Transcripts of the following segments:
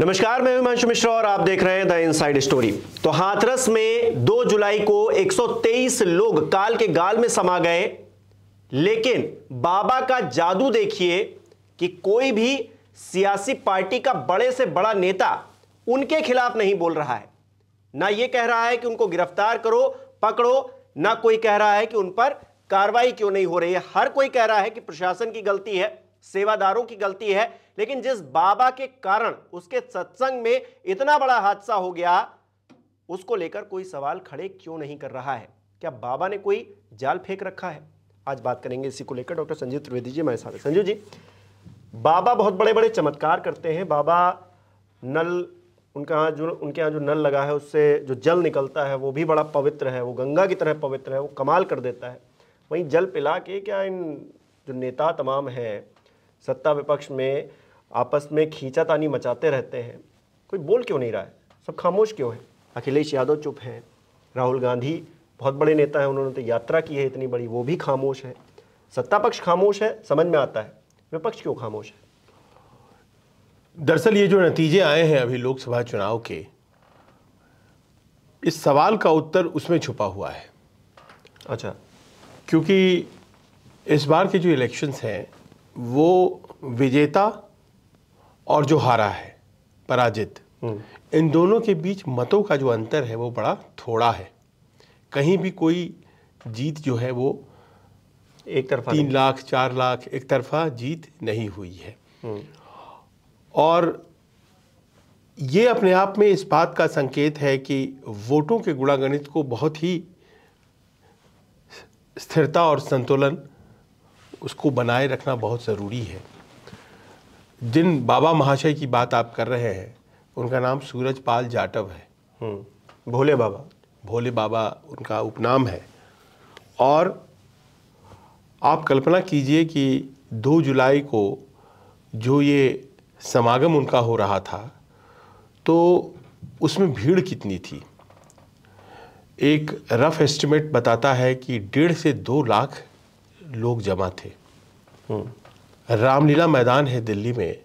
नमस्कार मैं हिमांशु मिश्रा और आप देख रहे हैं द इनसाइड स्टोरी तो हाथरस में 2 जुलाई को 123 लोग काल के गाल में समा गए लेकिन बाबा का जादू देखिए कि कोई भी सियासी पार्टी का बड़े से बड़ा नेता उनके खिलाफ नहीं बोल रहा है ना ये कह रहा है कि उनको गिरफ्तार करो पकड़ो ना कोई कह रहा है कि उन पर कार्रवाई क्यों नहीं हो रही है हर कोई कह रहा है कि प्रशासन की गलती है सेवादारों की गलती है लेकिन जिस बाबा के कारण उसके सत्संग में इतना बड़ा हादसा हो गया उसको लेकर कोई सवाल खड़े क्यों नहीं कर रहा है क्या बाबा ने कोई जाल फेंक रखा है आज बात करेंगे इसी को लेकर डॉक्टर संजीव त्रिवेदी जी मेरे साथ संजीव जी बाबा बहुत बड़े बड़े चमत्कार करते हैं बाबा नल उनका यहाँ जो उनके यहाँ जो नल लगा है उससे जो जल निकलता है वो भी बड़ा पवित्र है वो गंगा की तरह पवित्र है वो कमाल कर देता है वहीं जल पिला के क्या इन जो नेता तमाम हैं सत्ता विपक्ष में आपस में खींचातानी मचाते रहते हैं कोई बोल क्यों नहीं रहा है सब खामोश क्यों है अखिलेश यादव चुप हैं राहुल गांधी बहुत बड़े नेता हैं उन्होंने तो यात्रा की है इतनी बड़ी वो भी खामोश है सत्ता पक्ष खामोश है समझ में आता है विपक्ष क्यों खामोश है दरअसल ये जो नतीजे आए हैं अभी लोकसभा चुनाव के इस सवाल का उत्तर उसमें छुपा हुआ है अच्छा क्योंकि इस बार के जो इलेक्शंस हैं वो विजेता और जो हारा है पराजित हम्म। इन दोनों के बीच मतों का जो अंतर है वो बड़ा थोड़ा है कहीं भी कोई जीत जो है वो एक तरफा तीन लाख चार लाख एक तरफा जीत नहीं हुई है हम्म। और ये अपने आप में इस बात का संकेत है कि वोटों के गुणागणित को बहुत ही स्थिरता और संतुलन उसको बनाए रखना बहुत ज़रूरी है जिन बाबा महाशय की बात आप कर रहे हैं उनका नाम सूरज पाल जाटव है हम्म। भोले बाबा भोले बाबा उनका उपनाम है और आप कल्पना कीजिए कि दो जुलाई को जो ये समागम उनका हो रहा था तो उसमें भीड़ कितनी थी एक रफ एस्टिमेट बताता है कि डेढ़ से दो लाख लोग जमा थे रामलीला मैदान है दिल्ली में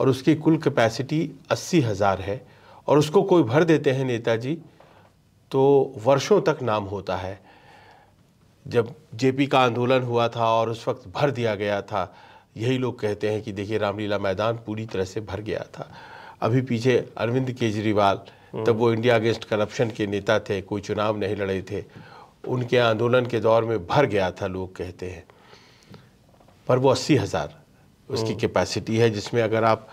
और उसकी कुल कैपेसिटी अस्सी हज़ार है और उसको कोई भर देते हैं नेताजी तो वर्षों तक नाम होता है जब जेपी का आंदोलन हुआ था और उस वक्त भर दिया गया था यही लोग कहते हैं कि देखिए रामलीला मैदान पूरी तरह से भर गया था अभी पीछे अरविंद केजरीवाल तब वो इंडिया अगेंस्ट करप्शन के नेता थे कोई चुनाव नहीं लड़े थे उनके आंदोलन के दौर में भर गया था लोग कहते हैं पर वो अस्सी हज़ार उसकी कैपेसिटी हम्म। है जिसमें अगर आप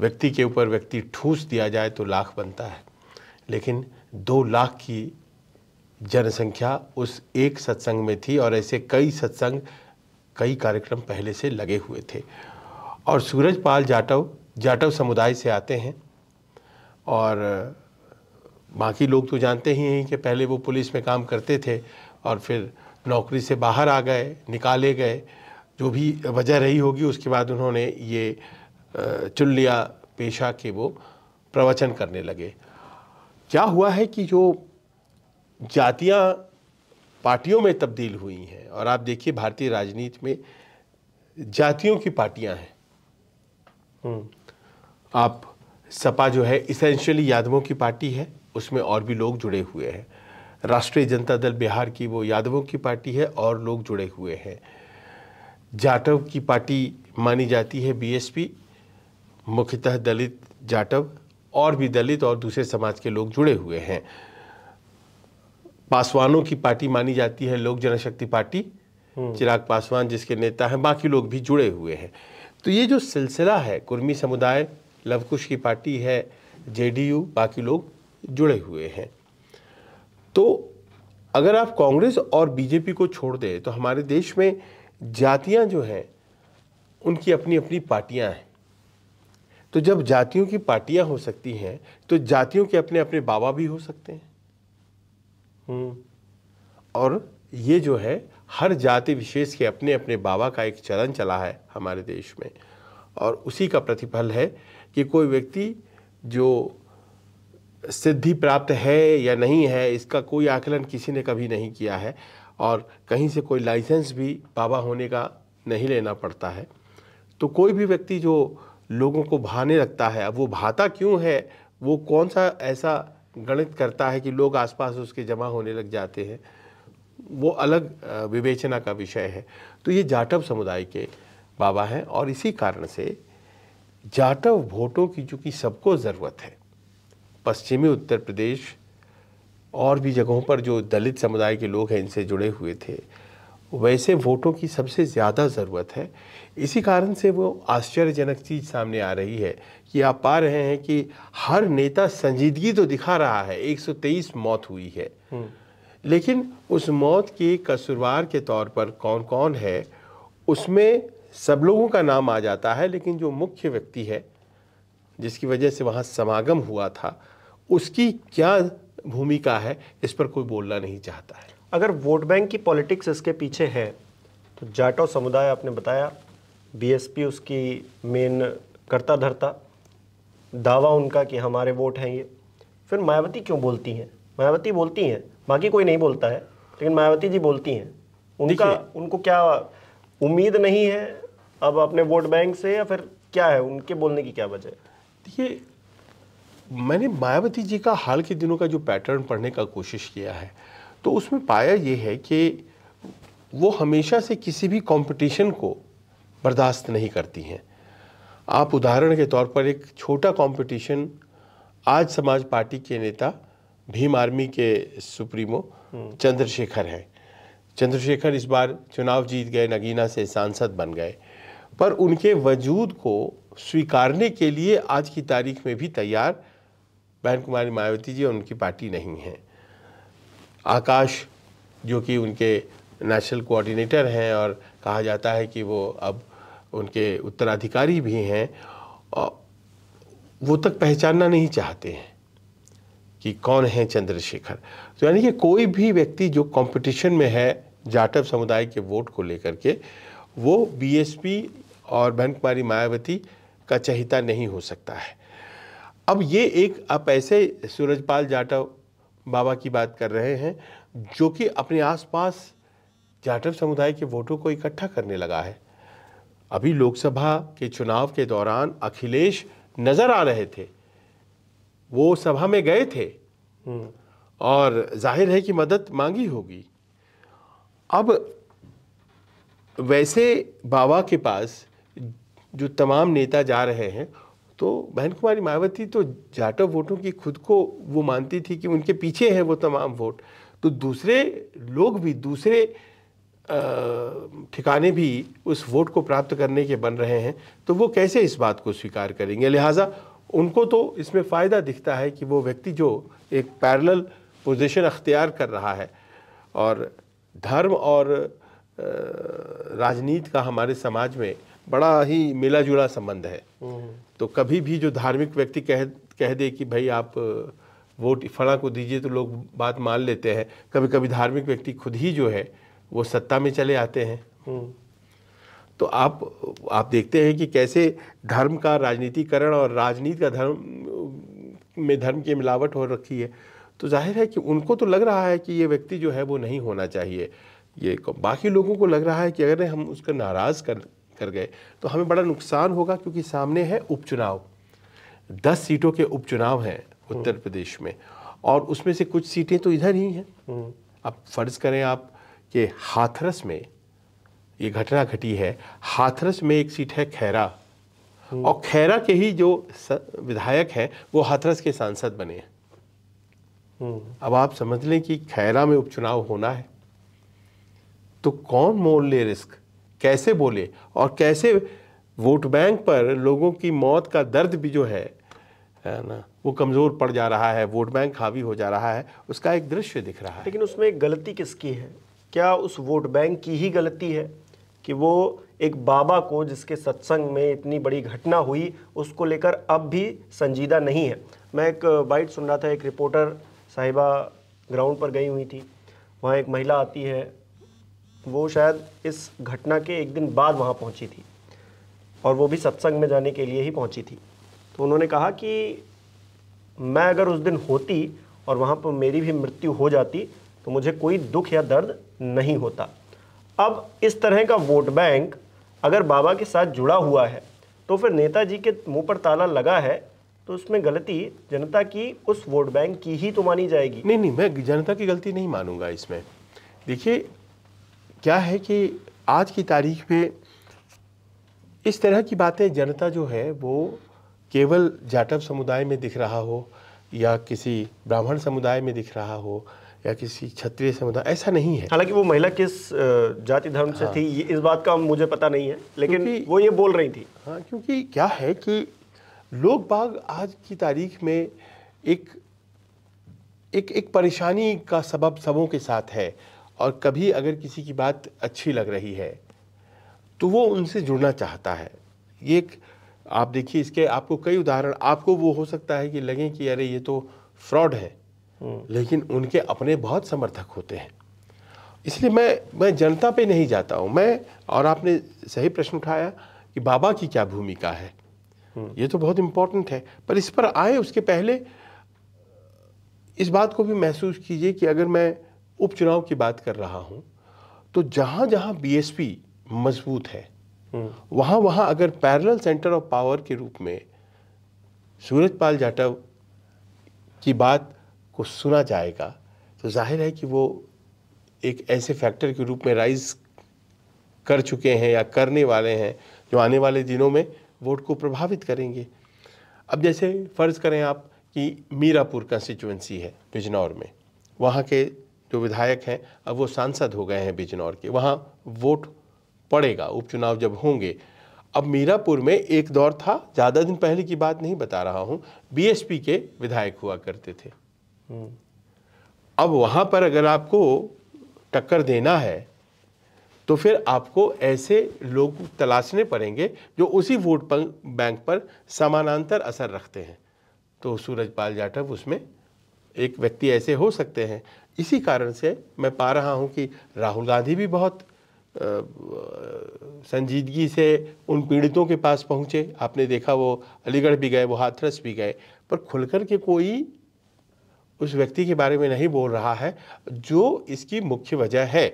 व्यक्ति के ऊपर व्यक्ति ठूस दिया जाए तो लाख बनता है लेकिन दो लाख की जनसंख्या उस एक सत्संग में थी और ऐसे कई सत्संग कई कार्यक्रम पहले से लगे हुए थे और सूरज पाल जाटव जाटव समुदाय से आते हैं और बाकी लोग तो जानते ही हैं कि पहले वो पुलिस में काम करते थे और फिर नौकरी से बाहर आ गए निकाले गए जो भी वजह रही होगी उसके बाद उन्होंने ये चुन लिया पेशा के वो प्रवचन करने लगे क्या हुआ है कि जो जातियां पार्टियों में तब्दील हुई हैं और आप देखिए भारतीय राजनीति में जातियों की पार्टियां हैं हम्म, आप सपा जो है इसेंशियली यादवों की पार्टी है उसमें और भी लोग जुड़े हुए हैं राष्ट्रीय जनता दल बिहार की वो यादवों की पार्टी है और लोग जुड़े हुए हैं जाटव की पार्टी मानी जाती है बीएसपी मुख्यतः दलित जाटव और भी दलित और दूसरे समाज के लोग जुड़े हुए हैं पासवानों की पार्टी मानी जाती है लोक जनशक्ति पार्टी हम्म। चिराग पासवान जिसके नेता हैं बाकी लोग भी जुड़े हुए हैं तो ये जो सिलसिला है कुर्मी समुदाय लवकुश की पार्टी है जेडीयू बाकी लोग जुड़े हुए हैं तो अगर आप कांग्रेस और बीजेपी को छोड़ दें तो हमारे देश में जातियां जो हैं उनकी अपनी अपनी पार्टियां हैं तो जब जातियों की पार्टियां हो सकती हैं तो जातियों के अपने अपने बाबा भी हो सकते हैं हम्म। और ये जो है हर जाति विशेष के अपने अपने बाबा का एक चलन चला है हमारे देश में और उसी का प्रतिफल है कि कोई व्यक्ति जो सिद्धि प्राप्त है या नहीं है इसका कोई आकलन किसी ने कभी नहीं किया है और कहीं से कोई लाइसेंस भी बाबा होने का नहीं लेना पड़ता है तो कोई भी व्यक्ति जो लोगों को भाने लगता है अब वो भाता क्यों है वो कौन सा ऐसा गणित करता है कि लोग आसपास उसके जमा होने लग जाते हैं वो अलग विवेचना का विषय है तो ये जाटव समुदाय के बाबा हैं और इसी कारण से जाटव वोटों की चूँकि सबको ज़रूरत है पश्चिमी उत्तर प्रदेश और भी जगहों पर जो दलित समुदाय के लोग हैं इनसे जुड़े हुए थे वैसे वोटों की सबसे ज़्यादा ज़रूरत है इसी कारण से वो आश्चर्यजनक चीज़ सामने आ रही है कि आप पा रहे हैं कि हर नेता संजीदगी तो दिखा रहा है 123 मौत हुई है हम्म। लेकिन उस मौत के कसूरवार के तौर पर कौन कौन है उसमें सब लोगों का नाम आ जाता है लेकिन जो मुख्य व्यक्ति है जिसकी वजह से वहाँ समागम हुआ था उसकी क्या भूमिका है इस पर कोई बोलना नहीं चाहता है अगर वोट बैंक की पॉलिटिक्स इसके पीछे है तो जाटो समुदाय आपने बताया बीएसपी उसकी मेन करता धरता दावा उनका कि हमारे वोट हैं ये फिर मायावती क्यों बोलती हैं मायावती बोलती हैं बाकी कोई नहीं बोलता है लेकिन मायावती जी बोलती हैं उनका उनको क्या उम्मीद नहीं है अब अपने वोट बैंक से या फिर क्या है उनके बोलने की क्या वजह देखिए मैंने मायावती जी का हाल के दिनों का जो पैटर्न पढ़ने का कोशिश किया है तो उसमें पाया ये है कि वो हमेशा से किसी भी कंपटीशन को बर्दाश्त नहीं करती हैं आप उदाहरण के तौर पर एक छोटा कंपटीशन आज समाज पार्टी के नेता भीम आर्मी के सुप्रीमो हम्म। चंद्रशेखर हैं चंद्रशेखर इस बार चुनाव जीत गए नगीना से सांसद बन गए पर उनके वजूद को स्वीकारने के लिए आज की तारीख में भी तैयार बहन कुमारी मायावती जी और उनकी पार्टी नहीं है आकाश जो कि उनके नेशनल कोऑर्डिनेटर हैं और कहा जाता है कि वो अब उनके उत्तराधिकारी भी हैं वो तक पहचानना नहीं चाहते हैं कि कौन है चंद्रशेखर तो यानी कि कोई भी व्यक्ति जो कंपटीशन में है जाटव समुदाय के वोट को लेकर के वो बीएसपी और बहन कुमारी मायावती का चहिता नहीं हो सकता है अब ये एक आप ऐसे सूरजपाल जाटव बाबा की बात कर रहे हैं जो कि अपने आसपास जाटव समुदाय के वोटों को इकट्ठा करने लगा है अभी लोकसभा के चुनाव के दौरान अखिलेश नज़र आ रहे थे वो सभा में गए थे हम्म। और जाहिर है कि मदद मांगी होगी अब वैसे बाबा के पास जो तमाम नेता जा रहे हैं तो बहन कुमारी मायावती तो जाटव वोटों की खुद को वो मानती थी कि उनके पीछे है वो तमाम वोट तो दूसरे लोग भी दूसरे ठिकाने भी उस वोट को प्राप्त करने के बन रहे हैं तो वो कैसे इस बात को स्वीकार करेंगे लिहाजा उनको तो इसमें फ़ायदा दिखता है कि वो व्यक्ति जो एक पैरल पोजिशन अख्तियार कर रहा है और धर्म और राजनीति का हमारे समाज में बड़ा ही मिला जुला संबंध है तो कभी भी जो धार्मिक व्यक्ति कह कह दे कि भाई आप वोट फला को दीजिए तो लोग बात मान लेते हैं कभी कभी धार्मिक व्यक्ति खुद ही जो है वो सत्ता में चले आते हैं हम्म। तो आप आप देखते हैं कि कैसे धर्म का राजनीतिकरण और राजनीति का धर्म में धर्म की मिलावट हो रखी है तो जाहिर है कि उनको तो लग रहा है कि ये व्यक्ति जो है वो नहीं होना चाहिए ये बाकी लोगों को लग रहा है कि अगर हम उसका नाराज़ कर कर गए तो हमें बड़ा नुकसान होगा क्योंकि सामने है उपचुनाव दस सीटों के उपचुनाव हैं उत्तर प्रदेश में और उसमें से कुछ सीटें तो इधर ही हैं अब फर्ज करें आप कि हाथरस में ये घटना घटी है हाथरस में एक सीट है खैरा और खैरा के ही जो विधायक हैं वो हाथरस के सांसद बने हैं अब आप समझ लें कि खैरा में उपचुनाव होना है तो कौन मोल ले रिस्क कैसे बोले और कैसे वोट बैंक पर लोगों की मौत का दर्द भी जो है ना वो कमज़ोर पड़ जा रहा है वोट बैंक हावी हो जा रहा है उसका एक दृश्य दिख रहा है लेकिन उसमें एक गलती किसकी है क्या उस वोट बैंक की ही गलती है कि वो एक बाबा को जिसके सत्संग में इतनी बड़ी घटना हुई उसको लेकर अब भी संजीदा नहीं है मैं एक बाइट सुन रहा था एक रिपोर्टर साहिबा ग्राउंड पर गई हुई थी वहाँ एक महिला आती है वो शायद इस घटना के एक दिन बाद वहाँ पहुँची थी और वो भी सत्संग में जाने के लिए ही पहुँची थी तो उन्होंने कहा कि मैं अगर उस दिन होती और वहाँ पर मेरी भी मृत्यु हो जाती तो मुझे कोई दुख या दर्द नहीं होता अब इस तरह का वोट बैंक अगर बाबा के साथ जुड़ा हुआ है तो फिर नेताजी के मुंह पर ताला लगा है तो उसमें गलती जनता की उस वोट बैंक की ही तो मानी जाएगी नहीं नहीं मैं जनता की गलती नहीं मानूंगा इसमें देखिए क्या है कि आज की तारीख में इस तरह की बातें जनता जो है वो केवल जाटव समुदाय में दिख रहा हो या किसी ब्राह्मण समुदाय में दिख रहा हो या किसी क्षत्रिय समुदाय ऐसा नहीं है हालांकि वो महिला किस जाति धर्म हाँ। से थी ये इस बात का मुझे पता नहीं है लेकिन वो ये बोल रही थी हाँ क्योंकि क्या है कि लोग बाग आज की तारीख में एक एक एक परेशानी का सबब सबों के साथ है और कभी अगर किसी की बात अच्छी लग रही है तो वो उनसे जुड़ना चाहता है ये एक आप देखिए इसके आपको कई उदाहरण आपको वो हो सकता है कि लगें कि अरे ये तो फ्रॉड है हम्म। लेकिन उनके अपने बहुत समर्थक होते हैं इसलिए मैं मैं जनता पे नहीं जाता हूँ मैं और आपने सही प्रश्न उठाया कि बाबा की क्या भूमिका है हम्म। ये तो बहुत इम्पोर्टेंट है पर इस पर आए उसके पहले इस बात को भी महसूस कीजिए कि अगर मैं उपचुनाव की बात कर रहा हूँ तो जहाँ जहाँ बीएसपी मजबूत है वहाँ हम्म। वहाँ अगर पैरेलल सेंटर ऑफ पावर के रूप में सूरजपाल जाटव की बात को सुना जाएगा तो जाहिर है कि वो एक ऐसे फैक्टर के रूप में राइज कर चुके हैं या करने वाले हैं जो आने वाले दिनों में वोट को प्रभावित करेंगे अब जैसे फ़र्ज़ करें आप कि मीरापुर कंस्टिट्यूंसी है बिजनौर में वहाँ के जो विधायक हैं अब वो सांसद हो गए हैं बिजनौर के वहाँ वोट पड़ेगा उपचुनाव जब होंगे अब मीरापुर में एक दौर था ज़्यादा दिन पहले की बात नहीं बता रहा हूँ बीएसपी के विधायक हुआ करते थे हम्म। अब वहाँ पर अगर आपको टक्कर देना है तो फिर आपको ऐसे लोग तलाशने पड़ेंगे जो उसी वोट बैंक पर समानांतर असर रखते हैं तो सूरजपाल जाटव उसमें एक व्यक्ति ऐसे हो सकते हैं इसी कारण से मैं पा रहा हूँ कि राहुल गांधी भी बहुत संजीदगी से उन पीड़ितों के पास पहुँचे आपने देखा वो अलीगढ़ भी गए वो हाथरस भी गए पर खुलकर के कोई उस व्यक्ति के बारे में नहीं बोल रहा है जो इसकी मुख्य वजह है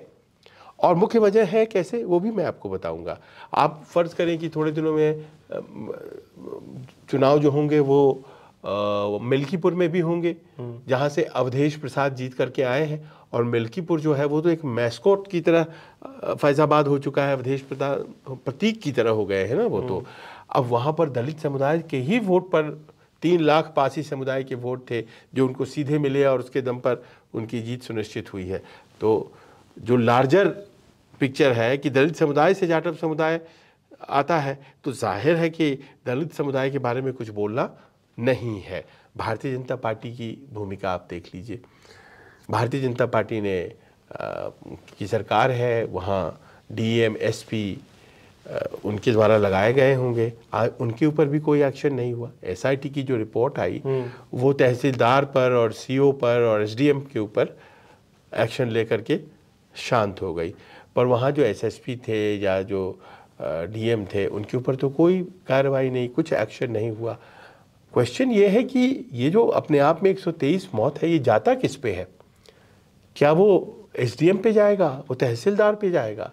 और मुख्य वजह है कैसे वो भी मैं आपको बताऊंगा आप फर्ज करें कि थोड़े दिनों में चुनाव जो होंगे वो मिल्कीपुर में भी होंगे जहाँ से अवधेश प्रसाद जीत करके आए हैं और मिल्कीपुर जो है वो तो एक मैस्कोट की तरह फैज़ाबाद हो चुका है अवधेश प्रतीक की तरह हो गए हैं ना वो तो अब वहाँ पर दलित समुदाय के ही वोट पर तीन लाख पासी समुदाय के वोट थे जो उनको सीधे मिले और उसके दम पर उनकी जीत सुनिश्चित हुई है तो जो लार्जर पिक्चर है कि दलित समुदाय से जाटव समुदाय आता है तो जाहिर है कि दलित समुदाय के बारे में कुछ बोलना नहीं है भारतीय जनता पार्टी की भूमिका आप देख लीजिए भारतीय जनता पार्टी ने आ, की सरकार है वहाँ डीएम एसपी उनके द्वारा लगाए गए होंगे आ, उनके ऊपर भी कोई एक्शन नहीं हुआ एसआईटी की जो रिपोर्ट आई हम्म। वो तहसीलदार पर और सीओ पर और एसडीएम के ऊपर एक्शन लेकर के शांत हो गई पर वहाँ जो एसएसपी थे या जो डीएम थे उनके ऊपर तो कोई कार्रवाई नहीं कुछ एक्शन नहीं हुआ क्वेश्चन ये है कि ये जो अपने आप में 123 मौत है ये जाता किस पे है क्या वो एसडीएम पे जाएगा वो तहसीलदार पे जाएगा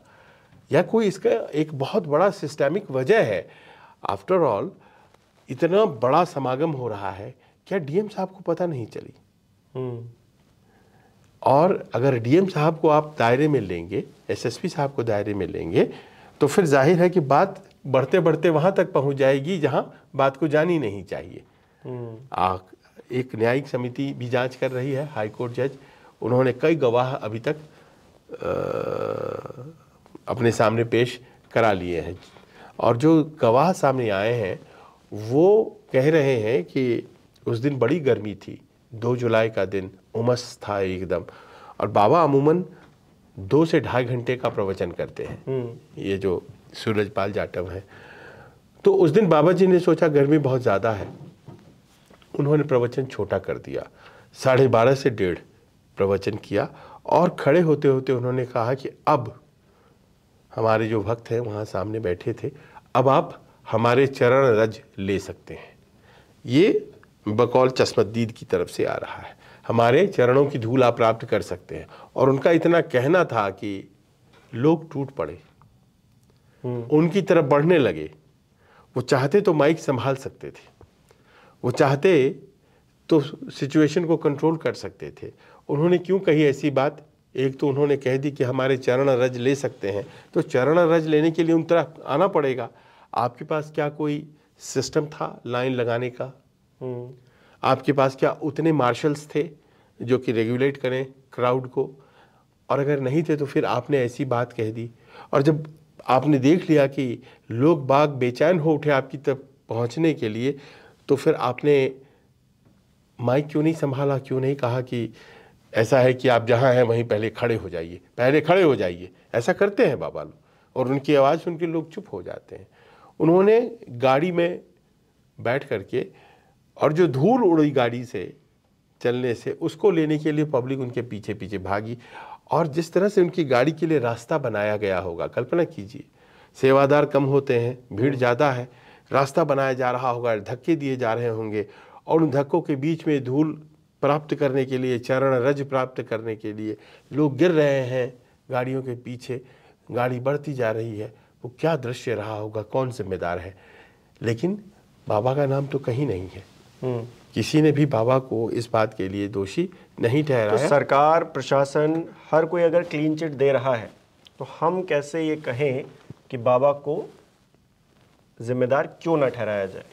या कोई इसका एक बहुत बड़ा सिस्टेमिक वजह है आफ्टर ऑल इतना बड़ा समागम हो रहा है क्या डीएम साहब को पता नहीं चली हम्म। और अगर डीएम साहब को आप दायरे में लेंगे एसएसपी साहब को दायरे में लेंगे तो फिर जाहिर है कि बात बढ़ते बढ़ते वहाँ तक पहुँच जाएगी जहाँ बात को जानी नहीं चाहिए हम्म। आ, एक न्यायिक समिति भी जांच कर रही है हाई कोर्ट जज उन्होंने कई गवाह अभी तक आ, अपने सामने पेश करा लिए हैं और जो गवाह सामने आए हैं वो कह रहे हैं कि उस दिन बड़ी गर्मी थी दो जुलाई का दिन उमस था एकदम और बाबा अमूमन दो से ढाई घंटे का प्रवचन करते हैं हम्म। ये जो सूरजपाल जाटव हैं तो उस दिन बाबा जी ने सोचा गर्मी बहुत ज़्यादा है उन्होंने प्रवचन छोटा कर दिया साढ़े बारह से डेढ़ प्रवचन किया और खड़े होते होते उन्होंने कहा कि अब हमारे जो भक्त हैं वहाँ सामने बैठे थे अब आप हमारे चरण रज ले सकते हैं ये बकौल चश्मदीद की तरफ से आ रहा है हमारे चरणों की धूल आप प्राप्त कर सकते हैं और उनका इतना कहना था कि लोग टूट पड़े हम्म। उनकी तरफ बढ़ने लगे वो चाहते तो माइक संभाल सकते थे वो चाहते तो सिचुएशन को कंट्रोल कर सकते थे उन्होंने क्यों कही ऐसी बात एक तो उन्होंने कह दी कि हमारे चरण रज ले सकते हैं तो चरण रज लेने के लिए उन तरफ आना पड़ेगा आपके पास क्या कोई सिस्टम था लाइन लगाने का हम्म। आपके पास क्या उतने मार्शल्स थे जो कि रेगुलेट करें क्राउड को और अगर नहीं थे तो फिर आपने ऐसी बात कह दी और जब आपने देख लिया कि लोग बाग बेचैन हो उठे आपकी तरफ पहुंचने के लिए तो फिर आपने माइक क्यों नहीं संभाला क्यों नहीं कहा कि ऐसा है कि आप जहाँ हैं वहीं पहले खड़े हो जाइए पहले खड़े हो जाइए ऐसा करते हैं बाबा लोग और उनकी आवाज़ सुन के लोग चुप हो जाते हैं उन्होंने गाड़ी में बैठ करके और जो धूल उड़ी गाड़ी से चलने से उसको लेने के लिए पब्लिक उनके पीछे पीछे भागी और जिस तरह से उनकी गाड़ी के लिए रास्ता बनाया गया होगा कल्पना कीजिए सेवादार कम होते हैं भीड़ ज़्यादा है रास्ता बनाया जा रहा होगा धक्के दिए जा रहे होंगे और उन धक्कों के बीच में धूल प्राप्त करने के लिए चरण रज प्राप्त करने के लिए लोग गिर रहे हैं गाड़ियों के पीछे गाड़ी बढ़ती जा रही है वो क्या दृश्य रहा होगा कौन जिम्मेदार है लेकिन बाबा का नाम तो कहीं नहीं है हम्म। किसी ने भी बाबा को इस बात के लिए दोषी नहीं ठहराया तो सरकार प्रशासन हर कोई अगर क्लीन चिट दे रहा है तो हम कैसे ये कहें कि बाबा को जिम्मेदार क्यों ना ठहराया जाए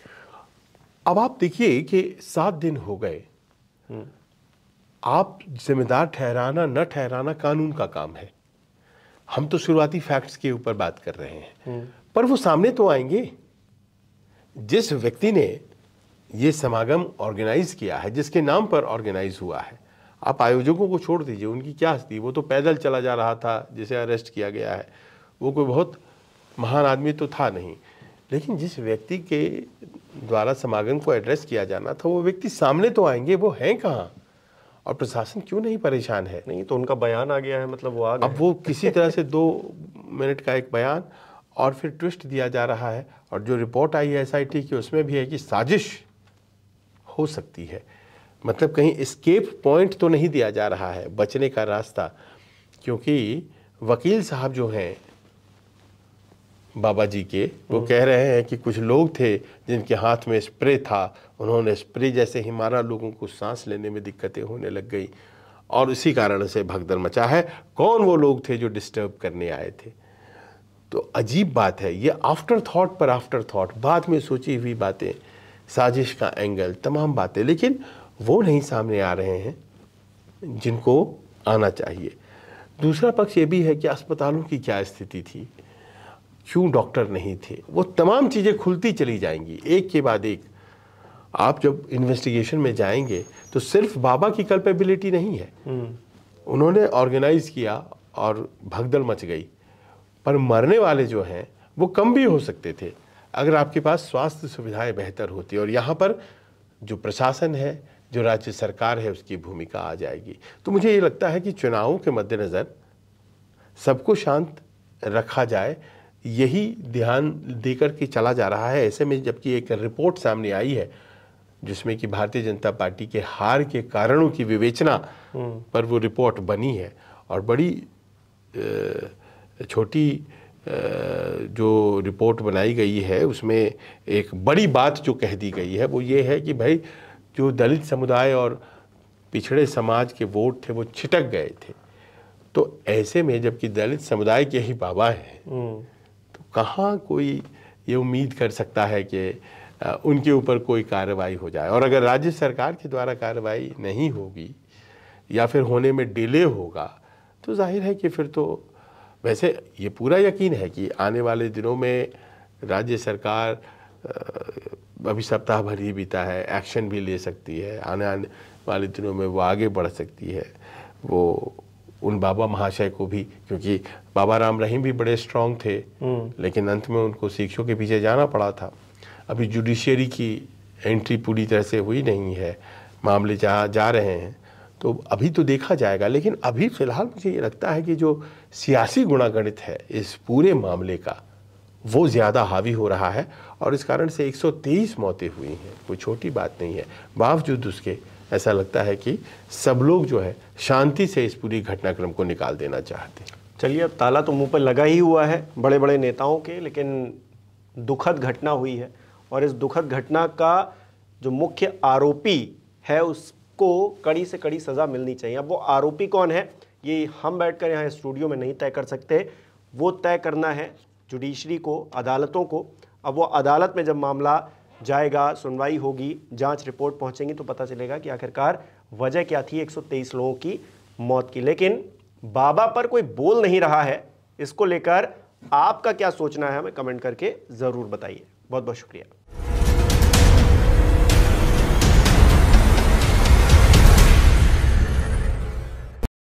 अब आप देखिए कि सात दिन हो गए हम्म। आप जिम्मेदार ठहराना न ठहराना कानून का काम है हम तो शुरुआती फैक्ट्स के ऊपर बात कर रहे हैं हम्म। पर वो सामने तो आएंगे जिस व्यक्ति ने ये समागम ऑर्गेनाइज किया है जिसके नाम पर ऑर्गेनाइज हुआ है आप आयोजकों को छोड़ दीजिए उनकी क्या हस्ती वो तो पैदल चला जा रहा था जिसे अरेस्ट किया गया है वो कोई बहुत महान आदमी तो था नहीं लेकिन जिस व्यक्ति के द्वारा समागम को एड्रेस किया जाना था वो व्यक्ति सामने तो आएंगे वो हैं कहाँ और प्रशासन क्यों नहीं परेशान है नहीं तो उनका बयान आ गया है मतलब वो आ अब वो किसी तरह से दो मिनट का एक बयान और फिर ट्विस्ट दिया जा रहा है और जो रिपोर्ट आई है एस की उसमें भी है कि साजिश हो सकती है मतलब कहीं स्केप पॉइंट तो नहीं दिया जा रहा है बचने का रास्ता क्योंकि वकील साहब जो हैं बाबा जी के वो हम्म। कह रहे हैं कि कुछ लोग थे जिनके हाथ में स्प्रे था उन्होंने स्प्रे जैसे ही मारा लोगों को सांस लेने में दिक्कतें होने लग गई और इसी कारण से भगदड़ मचा है कौन वो लोग थे जो डिस्टर्ब करने आए थे तो अजीब बात है ये आफ्टर थॉट पर आफ्टर थॉट बाद में सोची हुई बातें साजिश का एंगल तमाम बातें लेकिन वो नहीं सामने आ रहे हैं जिनको आना चाहिए दूसरा पक्ष ये भी है कि अस्पतालों की क्या स्थिति थी क्यों डॉक्टर नहीं थे वो तमाम चीज़ें खुलती चली जाएंगी एक के बाद एक आप जब इन्वेस्टिगेशन में जाएंगे तो सिर्फ बाबा की कल्पेबिलिटी नहीं है हम्म। उन्होंने ऑर्गेनाइज किया और भगदड़ मच गई पर मरने वाले जो हैं वो कम भी हो सकते थे अगर आपके पास स्वास्थ्य सुविधाएं बेहतर होती और यहाँ पर जो प्रशासन है जो राज्य सरकार है उसकी भूमिका आ जाएगी तो मुझे ये लगता है कि चुनावों के मद्देनज़र सबको शांत रखा जाए यही ध्यान देकर के चला जा रहा है ऐसे में जबकि एक रिपोर्ट सामने आई है जिसमें कि भारतीय जनता पार्टी के हार के कारणों की विवेचना हम्म। पर वो रिपोर्ट बनी है और बड़ी छोटी जो रिपोर्ट बनाई गई है उसमें एक बड़ी बात जो कह दी गई है वो ये है कि भाई जो दलित समुदाय और पिछड़े समाज के वोट थे वो छिटक गए थे तो ऐसे में जबकि दलित समुदाय के ही बाबा हैं हम्म। तो कहाँ कोई ये उम्मीद कर सकता है कि उनके ऊपर कोई कार्रवाई हो जाए और अगर राज्य सरकार के द्वारा कार्रवाई नहीं होगी या फिर होने में डिले होगा तो जाहिर है कि फिर तो वैसे ये पूरा यकीन है कि आने वाले दिनों में राज्य सरकार अभी सप्ताह भर ही बीता है एक्शन भी ले सकती है आने आने वाले दिनों में वो आगे बढ़ सकती है वो उन बाबा महाशय को भी क्योंकि बाबा राम रहीम भी बड़े स्ट्रांग थे हम्म। लेकिन अंत में उनको शिक्षों के पीछे जाना पड़ा था अभी जुडिशियरी की एंट्री पूरी तरह से हुई नहीं है मामले जहाँ जा रहे हैं तो अभी तो देखा जाएगा लेकिन अभी फ़िलहाल मुझे ये लगता है कि जो सियासी गुणागणित है इस पूरे मामले का वो ज़्यादा हावी हो रहा है और इस कारण से 123 मौतें हुई हैं कोई छोटी बात नहीं है बावजूद उसके ऐसा लगता है कि सब लोग जो है शांति से इस पूरी घटनाक्रम को निकाल देना चाहते हैं चलिए अब ताला तो मुंह पर लगा ही हुआ है बड़े बड़े नेताओं के लेकिन दुखद घटना हुई है और इस दुखद घटना का जो मुख्य आरोपी है उस को कड़ी से कड़ी सज़ा मिलनी चाहिए अब वो आरोपी कौन है ये हम बैठकर यहाँ स्टूडियो में नहीं तय कर सकते वो तय करना है जुडिशरी को अदालतों को अब वो अदालत में जब मामला जाएगा सुनवाई होगी जांच रिपोर्ट पहुंचेंगी तो पता चलेगा कि आखिरकार वजह क्या थी 123 लोगों की मौत की लेकिन बाबा पर कोई बोल नहीं रहा है इसको लेकर आपका क्या सोचना है हमें कमेंट करके ज़रूर बताइए बहुत बहुत शुक्रिया